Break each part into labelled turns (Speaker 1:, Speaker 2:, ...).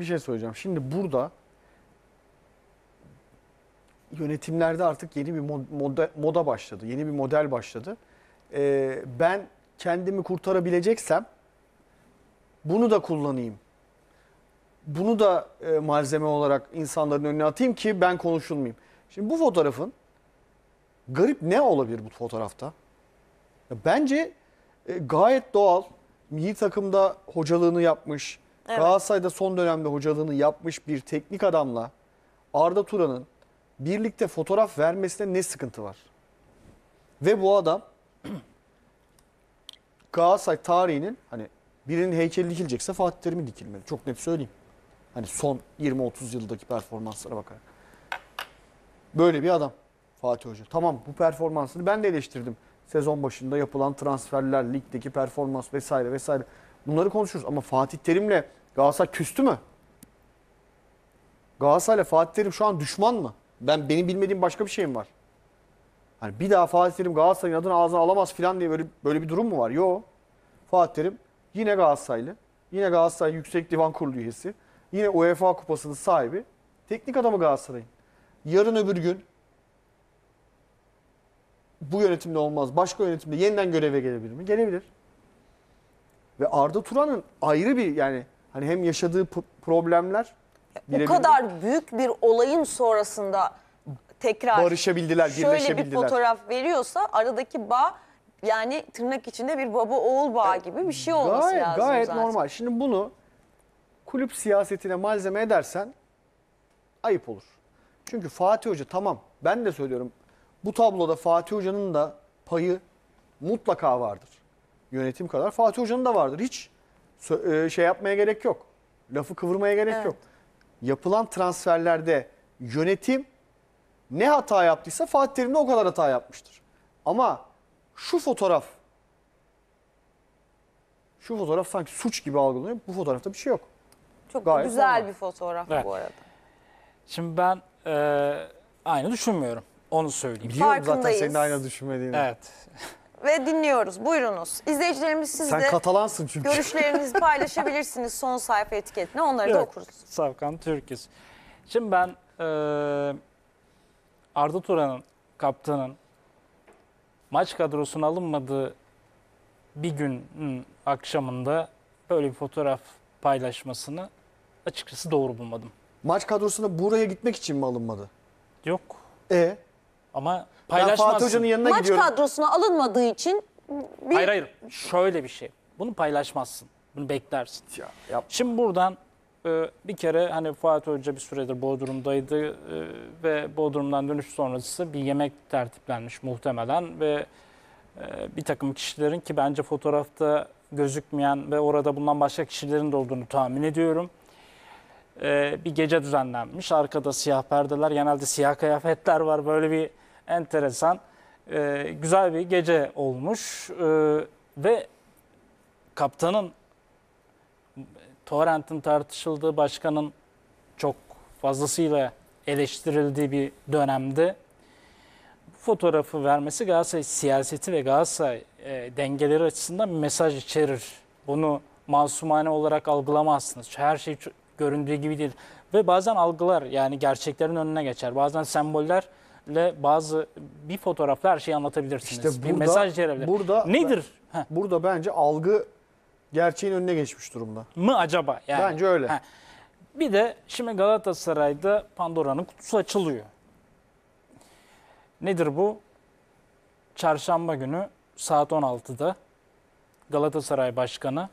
Speaker 1: bir şey söyleyeceğim. Şimdi burada yönetimlerde artık yeni bir moda, moda başladı. Yeni bir model başladı. Ee, ben kendimi kurtarabileceksem bunu da kullanayım. Bunu da e, malzeme olarak insanların önüne atayım ki ben konuşulmayayım. Şimdi bu fotoğrafın garip ne olabilir bu fotoğrafta? Ya bence e, gayet doğal. Milli takımda hocalığını yapmış Evet. Galatasaray'da son dönemde hocalığını yapmış bir teknik adamla Arda Turan'ın birlikte fotoğraf vermesine ne sıkıntı var? Ve bu adam Galatasaray tarihinin hani birinin heykeli dikilecekse Fatih Terim'i dikilmeli. Çok net söyleyeyim. Hani son 20-30 yıldaki performanslara bakarak. Böyle bir adam Fatih Hoca. Tamam bu performansını ben de eleştirdim. Sezon başında yapılan transferler, ligdeki performans vesaire vesaire. Bunları konuşuruz ama Fatih Terim'le Galatasaray küstü mü? Galatasaray'la Fatih Terim şu an düşman mı? Ben benim bilmediğim başka bir şeyim var. Hani bir daha Fatih Terim Galatasaray'ın adını ağzına alamaz falan diye böyle böyle bir durum mu var? Yok. Fatih Terim yine Galatasaraylı. Yine Galatasaray Yüksek Divan Kurulu üyesi. Yine UEFA Kupası'nın sahibi. Teknik adamı Galatasaray'ın. Yarın öbür gün bu yönetimde olmaz. Başka yönetimde yeniden göreve gelebilir mi? Gelebilir. Ve Arda Turan'ın ayrı bir yani Hani hem yaşadığı problemler bu birebir- kadar
Speaker 2: büyük bir olayın sonrasında tekrar barışabildiler, şöyle bir fotoğraf veriyorsa aradaki bağ yani tırnak içinde bir baba oğul bağı e, gibi bir şey olması gayet, lazım Gayet zaten. normal.
Speaker 1: Şimdi bunu kulüp siyasetine malzeme edersen ayıp olur. Çünkü Fatih Hoca tamam ben de söylüyorum bu tabloda Fatih Hoca'nın da payı mutlaka vardır. Yönetim kadar Fatih Hoca'nın da vardır. Hiç e, şey yapmaya gerek yok. Lafı kıvırmaya gerek evet. yok. Yapılan transferlerde yönetim ne hata yaptıysa Fatih Terim de o kadar hata yapmıştır. Ama şu fotoğraf
Speaker 3: şu fotoğraf sanki suç gibi algılanıyor. Bu fotoğrafta bir şey yok.
Speaker 2: Çok Gayet güzel normal. bir fotoğraf evet. bu
Speaker 3: arada. Şimdi ben e, aynı düşünmüyorum. Onu söyleyeyim. Biliyorum zaten senin aynı düşünmediğini. Evet
Speaker 2: ve dinliyoruz. Buyurunuz. İzleyicilerimiz siz Sen de Katalansın çünkü. görüşlerinizi paylaşabilirsiniz son sayfa etiketine. Onları da okuruz.
Speaker 3: Savkan Türküz. Şimdi ben e, Arda Turan'ın, kaptanın maç kadrosuna alınmadığı bir günün akşamında böyle bir fotoğraf paylaşmasını açıkçası doğru bulmadım. Maç kadrosuna buraya gitmek için mi alınmadı? Yok. E ama paylaşmazsın. yanına Maç gidiyorum.
Speaker 2: kadrosuna alınmadığı için bir... Hayır hayır
Speaker 3: şöyle bir şey. Bunu paylaşmazsın. Bunu beklersin. Ya, yap. Şimdi buradan e, bir kere hani Fatih Hoca bir süredir Bodrum'daydı e, ve Bodrum'dan dönüş sonrası bir yemek tertiplenmiş muhtemelen ve e, bir takım kişilerin ki bence fotoğrafta gözükmeyen ve orada bulunan başka kişilerin de olduğunu tahmin ediyorum. E, bir gece düzenlenmiş. Arkada siyah perdeler, genelde siyah kıyafetler var. Böyle bir enteresan, e, güzel bir gece olmuş. E, ve kaptanın, Torrent'in tartışıldığı, başkanın çok fazlasıyla eleştirildiği bir dönemde fotoğrafı vermesi Galatasaray siyaseti ve Galatasaray e, dengeleri açısından bir mesaj içerir. Bunu masumane olarak algılamazsınız. Her şey göründüğü gibi değil. Ve bazen algılar yani gerçeklerin önüne geçer. Bazen semboller le bazı bir fotoğrafla her şeyi anlatabilirsiniz. İşte burada, bir mesaj verebilir. Burada nedir? Ben,
Speaker 1: burada bence algı gerçeğin önüne geçmiş durumda.
Speaker 3: Mı acaba? Yani, bence öyle. He. Bir de şimdi Galatasaray'da Pandora'nın kutusu açılıyor. Nedir bu? Çarşamba günü saat 16'da Galatasaray Başkanı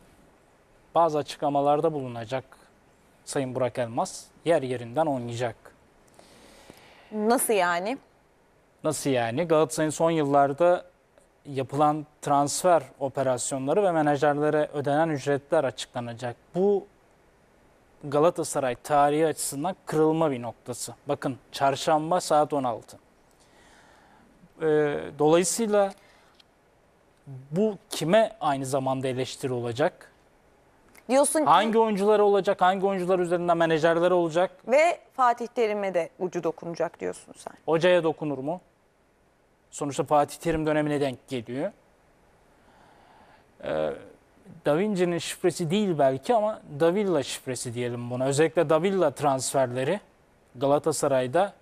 Speaker 3: bazı açıklamalarda bulunacak Sayın Burak Elmas. Yer yerinden oynayacak.
Speaker 2: Nasıl yani?
Speaker 3: Nasıl yani? Galatasaray'ın son yıllarda yapılan transfer operasyonları ve menajerlere ödenen ücretler açıklanacak. Bu Galatasaray tarihi açısından kırılma bir noktası. Bakın çarşamba saat 16. Ee, dolayısıyla bu kime aynı zamanda eleştiri olacak? Diyorsun ki Hangi oyuncular olacak, hangi oyuncular üzerinden menajerler olacak?
Speaker 2: ve Fatih Terim'e de ucu dokunacak diyorsun sen.
Speaker 3: Hocaya dokunur mu? Sonuçta Fatih Terim dönemine denk geliyor. Ee, da Vinci'nin şifresi değil belki ama Davilla şifresi diyelim buna. Özellikle Davilla transferleri Galatasaray'da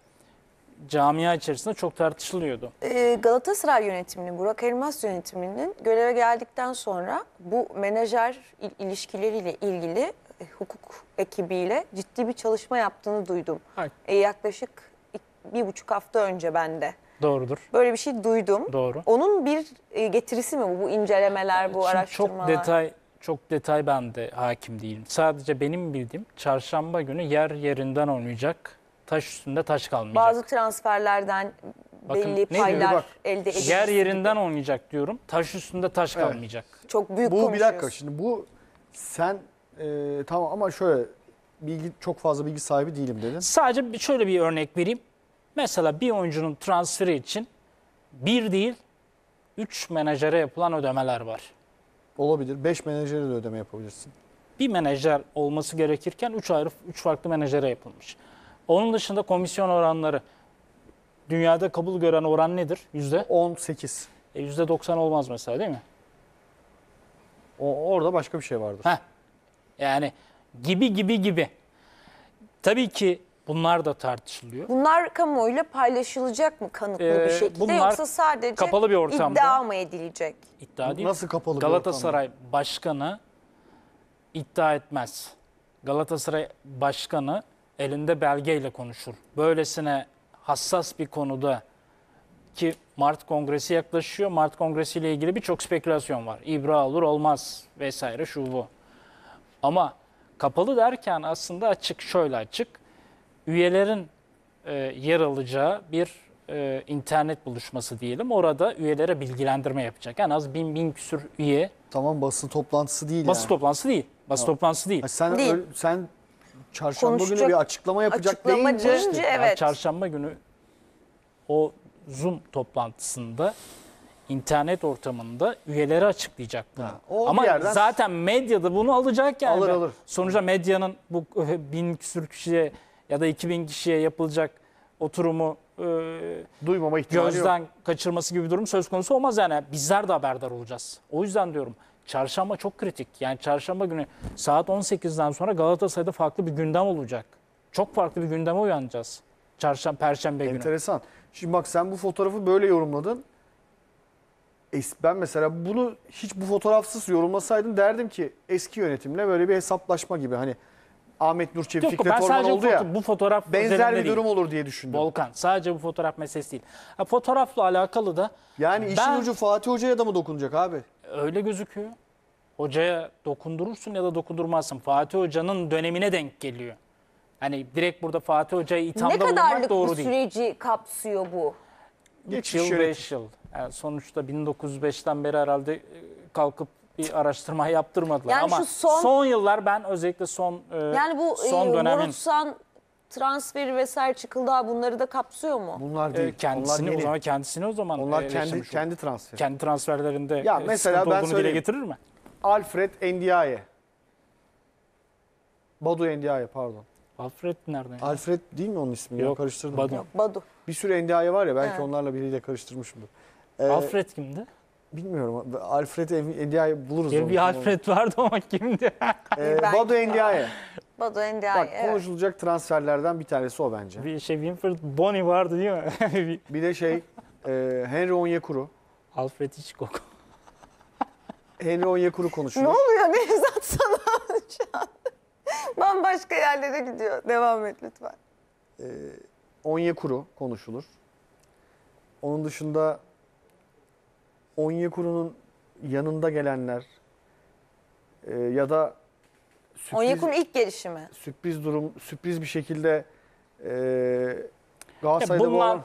Speaker 3: camia içerisinde çok tartışılıyordu.
Speaker 2: Ee, Galatasaray yönetiminin, Burak Elmas yönetiminin göreve geldikten sonra bu menajer il ilişkileriyle ilgili e, hukuk ekibiyle ciddi bir çalışma yaptığını duydum. Hayır. E, yaklaşık bir buçuk hafta önce bende. Doğrudur. Böyle bir şey duydum. Doğru. Onun bir e, getirisi mi bu, bu incelemeler, bu Şimdi araştırmalar? Çok detay
Speaker 3: çok detay ben de hakim değilim. Sadece benim bildiğim çarşamba günü yer yerinden oynayacak taş üstünde taş kalmayacak. Bazı
Speaker 2: transferlerden Bakın, belli ne paylar diyor? Bak, elde edilecek Yer
Speaker 3: yerinden oynayacak diyorum. Taş üstünde taş Evet. kalmayacak.
Speaker 2: Çok büyük Bu bir dakika
Speaker 3: şimdi bu sen e, tamam ama şöyle bilgi çok fazla bilgi sahibi değilim dedin. Sadece bir- şöyle bir örnek vereyim. Mesela bir oyuncunun transferi için bir değil, üç menajere yapılan ödemeler var. Olabilir. beş menajere de ödeme yapabilirsin. Bir menajer olması gerekirken üç ayrı, üç farklı menajere yapılmış. Onun dışında komisyon oranları dünyada kabul gören oran nedir? Yüzde? 18. E, yüzde 90 olmaz mesela değil mi? O, orada başka bir şey vardır. Heh. Yani gibi gibi gibi. Tabii ki bunlar da tartışılıyor.
Speaker 2: Bunlar kamuoyuyla paylaşılacak mı kanıtlı Ee, bir şekilde yoksa sadece kapalı bir ortamda- iddia mı edilecek?
Speaker 3: İddia değil. Nasıl kapalı bir Galatasaray başkanı iddia etmez. Galatasaray başkanı elinde belgeyle konuşur. Böylesine hassas bir konuda ki Mart Kongresi yaklaşıyor. Mart Kongresi ile ilgili birçok spekülasyon var. İbra olur olmaz vesaire şu bu. Ama kapalı derken aslında açık şöyle açık. Üyelerin e, yer alacağı bir e, internet buluşması diyelim. Orada üyelere bilgilendirme yapacak. En az bin bin küsür üye. Tamam basın toplantısı değil basın yani. Basın toplantısı değil. Basın tamam. toplantısı değil. Ha, sen değil. Öyle, sen çarşamba günü bir açıklama yapacak açıklama deyince deyince, Ya evet. Çarşamba günü o Zoom toplantısında internet ortamında üyeleri açıklayacak bunu. o Ama yerden- zaten medyada bunu alacak yani. Alır, alır. Sonuçta medyanın bu bin küsür kişiye ya da iki bin kişiye yapılacak oturumu e, duymama ihtimali yok. gözden kaçırması gibi bir durum söz konusu olmaz yani. Bizler de haberdar olacağız. O yüzden diyorum Çarşamba çok kritik. Yani çarşamba günü saat 18'den sonra Galatasaray'da farklı bir gündem olacak. Çok farklı bir gündeme uyanacağız. Çarşamba, perşembe günü. Enteresan. Şimdi bak
Speaker 1: sen bu fotoğrafı böyle yorumladın. Es- Ben mesela bunu hiç bu fotoğrafsız yorumlasaydım derdim ki eski yönetimle böyle bir hesaplaşma gibi. Hani Ahmet Nur Çevi, Yok, ben sadece oldu bu, ya. bu fotoğraf Benzer üzerinde bir değil. durum
Speaker 3: olur diye düşündüm. Volkan sadece bu fotoğraf meselesi değil. Ha, fotoğrafla alakalı da Yani işin ben- ucu Fatih Hoca'ya da mı dokunacak abi? Öyle gözüküyor. Hocaya dokundurursun ya da dokundurmazsın. Fatih Hoca'nın dönemine denk geliyor. Hani direkt burada Fatih Hoca'yı ithamda ne bulmak kadarlık doğru bu
Speaker 2: değil. kapsıyor bu? 3 yıl, yönetim. 5
Speaker 3: yıl. Yani sonuçta 1905'ten beri herhalde e, kalkıp bir araştırma yaptırmadılar. Yani ama şu son- son yıllar ben özellikle son e, Yani bu son e, dönemin Morutsan
Speaker 2: transferi vesaire çıkıldığı bunları da kapsıyor mu?
Speaker 3: Bunlar ee, değil. E, kendisini onlar o zaman kendisini o zaman onlar e, kendi kendi transfer. Kendi transferlerinde ya e, mesela ben dile getirir
Speaker 1: mi? Alfred Endiaye. Badu Endiaye pardon.
Speaker 3: Alfred nereden? Yani? Alfred
Speaker 1: değil mi onun ismi? Yok, ya, karıştırdım. Badu. Badu. Bir sürü Endiaye var ya belki evet. onlarla biriyle karıştırmışım Ee, Alfred kimdi? Bilmiyorum. Alfred Ndiaye buluruz. Ya bir Alfred
Speaker 3: vardı ama kimdi?
Speaker 1: ee, Ben- Badu Ndiaye.
Speaker 2: Badu Ndiaye. Bak evet.
Speaker 1: konuşulacak transferlerden bir tanesi o bence. Bir şey Winfred Boni vardı değil mi? Bir de şey e, Henry Onyekuru. Alfred Hitchcock. Henry Onyekuru konuşulur. Ne
Speaker 2: oluyor Nevzat sana şu an? Bambaşka yerlere gidiyor. Devam et lütfen.
Speaker 1: E, Onyekuru konuşulur. Onun dışında Onyekuru'nun yanında gelenler e, ya da sürpriz, Onyekuru'nun
Speaker 2: ilk gelişimi.
Speaker 1: sürpriz
Speaker 3: durum sürpriz bir şekilde e, Galatasaray'da bu bunlar olan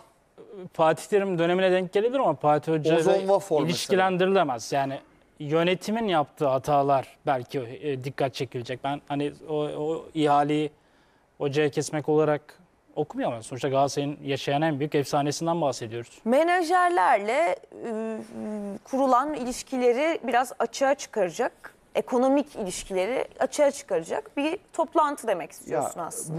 Speaker 3: Fatih Terim dönemine denk gelebilir ama Fatih Hoca Ozon Vafor ilişkilendirilemez. Yani yönetimin yaptığı hatalar belki e, dikkat çekilecek. Ben hani o, o ihaleyi hocaya kesmek olarak okumuyor ama sonuçta Galatasaray'ın yaşayan en büyük efsanesinden bahsediyoruz.
Speaker 2: Menajerlerle e, kurulan ilişkileri biraz açığa çıkaracak, ekonomik ilişkileri açığa çıkaracak bir toplantı demek istiyorsun aslında.